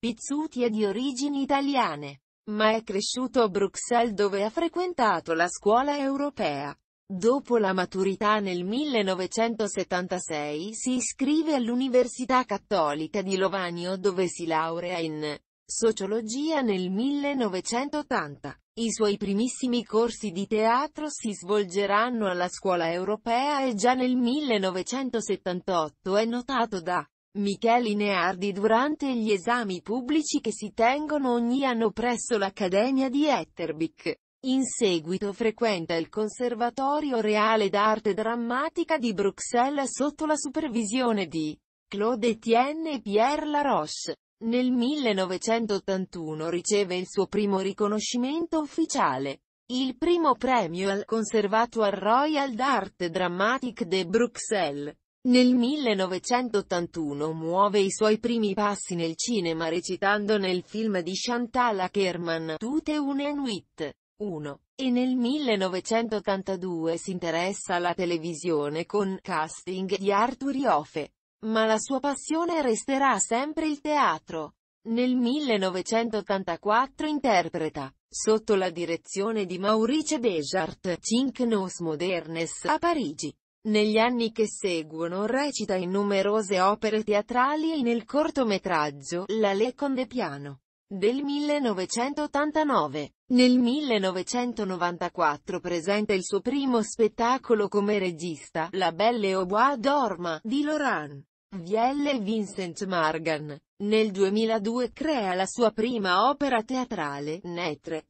Pizzuti è di origini italiane, ma è cresciuto a Bruxelles dove ha frequentato la scuola europea. Dopo la maturità nel 1976 si iscrive all'Università Cattolica di Lovanio dove si laurea in sociologia nel 1980. I suoi primissimi corsi di teatro si svolgeranno alla scuola europea e già nel 1978 è notato da Michele Neardi durante gli esami pubblici che si tengono ogni anno presso l'Accademia di Etterbeek. In seguito frequenta il Conservatorio Reale d'Arte Drammatica di Bruxelles sotto la supervisione di Claude Etienne e Pierre Laroche. Nel 1981 riceve il suo primo riconoscimento ufficiale. Il primo premio al Conservatoire Royal d'Arte Dramatique de Bruxelles. Nel 1981 muove i suoi primi passi nel cinema recitando nel film di Chantal Ackerman Tutte une nuit. 1. E nel 1982 si interessa alla televisione con casting di Arthur Iofe. Ma la sua passione resterà sempre il teatro. Nel 1984 interpreta, sotto la direzione di Maurice Béjart, Cinque Nos Modernes a Parigi. Negli anni che seguono recita in numerose opere teatrali e nel cortometraggio La Leconde Piano del 1989. Nel 1994 presenta il suo primo spettacolo come regista, La Belle au Bois d'Orma, di Laurent Vielle e Vincent Margan. Nel 2002 crea la sua prima opera teatrale, Netre,